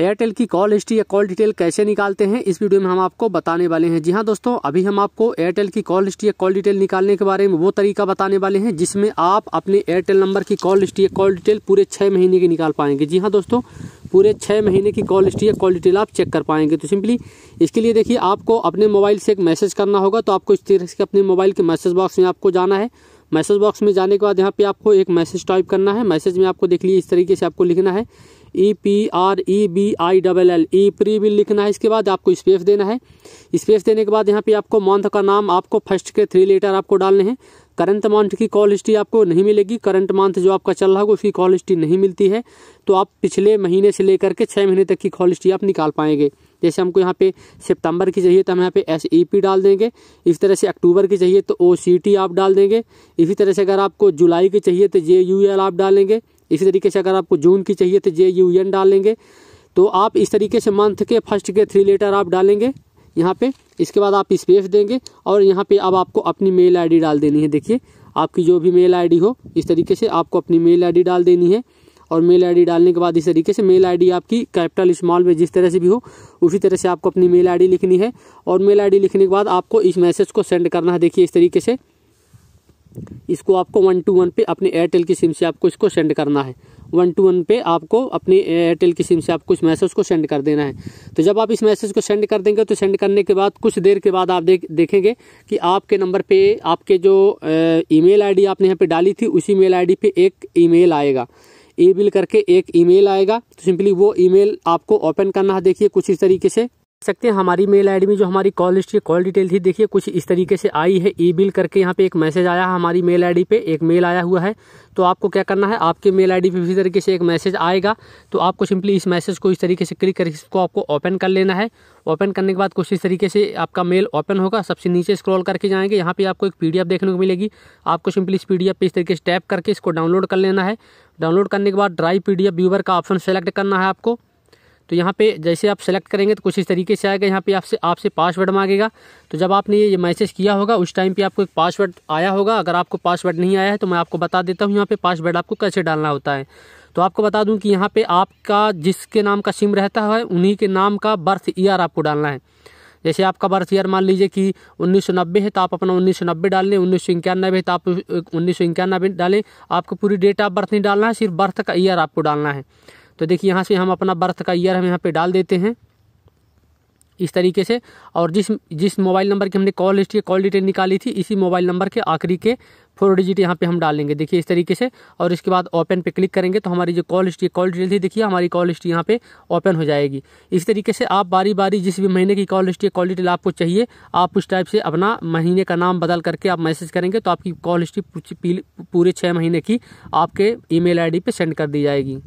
Airtel की call history या call detail कैसे निकालते हैं इस वीडियो में हम आपको बताने वाले हैं जी हाँ दोस्तों अभी हम आपको एयरटेल की कॉल हिस्ट्री या कॉल डिटेल निकालने के बारे में वो तरीका बताने वाले हैं जिसमें आप अपने एयरटेल नंबर की कॉल हिस्ट्री या कॉल डिटेल पूरे छः महीने की निकाल पाएंगे जी हाँ दोस्तों पूरे छः महीने की कॉल हिस्ट्री या कॉल डिटेल आप चेक कर पाएंगे तो सिंपली इसके लिए देखिए आपको अपने मोबाइल से एक मैसेज करना होगा तो आपको इस तरह से अपने मोबाइल के मैसेज बॉक्स में आपको जाना है मैसेज बॉक्स में जाने के बाद यहाँ पे आपको एक मैसेज टाइप करना है मैसेज में आपको देख लीजिए इस तरीके से आपको लिखना है E P R E B I double L E pre bill लिखना है इसके बाद आपको स्पेस देना है स्पेस देने के बाद यहाँ पे आपको मंथ का नाम आपको फर्स्ट के थ्री लेटर आपको डालने हैं करंट मंथ की कॉल हिस्ट्री आपको नहीं मिलेगी करंट मंथ जो आपका चल रहा है उसकी कॉल हिस्ट्री नहीं मिलती है तो आप पिछले महीने से लेकर के छः महीने तक की कॉल हिस्ट्री आप निकाल पाएंगे जैसे हमको यहाँ पे सितंबर की चाहिए तो हम यहाँ पे एस ई पी डाल देंगे इसी तरह से अक्टूबर की चाहिए तो ओ सी टी आप डाल देंगे इसी तरह से अगर आपको जुलाई की चाहिए तो जे यू एल आप डालेंगे इसी तरीके से अगर आपको जून की चाहिए तो जे यू एन डालेंगे तो आप इस तरीके से मंथ के फर्स्ट के थ्री लेटर आप डालेंगे यहाँ पे इसके बाद आप स्पेस देंगे और यहाँ पे अब आपको अपनी मेल आईडी डाल देनी है देखिए आपकी जो भी मेल आईडी हो इस तरीके से आपको अपनी मेल आईडी डाल देनी है और मेल आईडी डालने के बाद इस तरीके से मेल आईडी आपकी कैपिटल स्मॉल में जिस तरह से भी हो उसी तरह से आपको अपनी मेल आईडी लिखनी है और मेल आईडी लिखने के बाद आपको इस मैसेज को सेंड करना है देखिए इस तरीके से इसको आपको वन टू वन पे अपने एयरटेल की सिम से आपको इसको सेंड करना है वन टू वन पे आपको अपने एयरटेल की सिम से आपको इस मैसेज को सेंड कर देना है तो जब आप इस मैसेज को सेंड कर देंगे तो सेंड करने के बाद कुछ देर के बाद आप देख देखेंगे कि आपके नंबर पे आपके जो ईमेल आईडी आपने यहाँ पे डाली थी उसी मेल आईडी पे एक ईमेल आएगा ई बिल करके एक ईमेल आएगा तो सिंपली वो ईमेल आपको ओपन करना है देखिए कुछ इस तरीके से सकते हैं हमारी मेल आईडी में जो हमारी कॉल लिस्ट की कॉल डिटेल थी देखिए कुछ इस तरीके से आई है ई बिल करके यहाँ पे एक मैसेज आया हमारी मेल आईडी पे एक मेल आया हुआ है तो आपको क्या करना है आपके मेल आईडी पे इसी तरीके से एक मैसेज आएगा तो आपको सिंपली इस मैसेज को इस तरीके से क्लिक करके इसको आपको ओपन कर लेना है ओपन करने के बाद कुछ इस तरीके से आपका मेल ओपन होगा सबसे नीचे स्क्रॉल करके जाएंगे यहाँ पे आपको एक पीडीएफ देखने को मिलेगी आपको सिंपली इस पीडीएफ पे इस तरीके से टैप करके इसको डाउनलोड कर लेना है डाउनलोड करने के बाद ड्राइव पीडीएफ व्यूवर का ऑप्शन सेलेक्ट करना है आपको तो यहाँ पे जैसे आप सेलेक्ट करेंगे तो कुछ इस तरीके से आएगा यहाँ पे आपसे आपसे पासवर्ड मांगेगा तो जब आपने ये मैसेज किया होगा उस टाइम पे आपको एक पासवर्ड आया होगा अगर आपको पासवर्ड नहीं आया है तो मैं आपको बता देता हूँ यहाँ पे पासवर्ड आपको कैसे डालना होता है तो आपको बता दूँ कि यहाँ पर आपका जिसके नाम का सिम रहता है उन्हीं के नाम का बर्थ ईयर आपको डालना है जैसे आपका बर्थ ईयर मान लीजिए कि उन्नीस है तो आप अपना उन्नीस सौ नब्बे डाल लें उन्नीस सौ इक्यानबे है तो आप उन्नीस सौ इक्यानबे डालें आपको पूरी डेट ऑफ बर्थ नहीं डालना है सिर्फ बर्थ का ईयर आपको डालना है तो देखिए यहाँ से हम अपना बर्थ का ईयर हम यहाँ पे डाल देते हैं इस तरीके से और जिस जिस मोबाइल नंबर की हमने कॉल हिस्ट्री कॉल डिटेल निकाली थी इसी मोबाइल नंबर के आखिरी के फोर डिजिट यहाँ पे हम डालेंगे देखिए इस तरीके से और इसके बाद ओपन पे क्लिक करेंगे तो हमारी जो कॉल हिस्ट्री कॉल डिटेल थी देखिए हमारी कॉल हिस्ट्री यहाँ पे ओपन हो जाएगी इस तरीके से आप बारी बारी जिस भी महीने की कॉल हिस्ट्री कॉल डिटेल आपको चाहिए आप उस टाइप से अपना महीने का नाम बदल करके आप मैसेज करेंगे तो आपकी कॉल हिस्ट्री पूरे छः महीने की आपके ई मेल पे सेंड कर दी जाएगी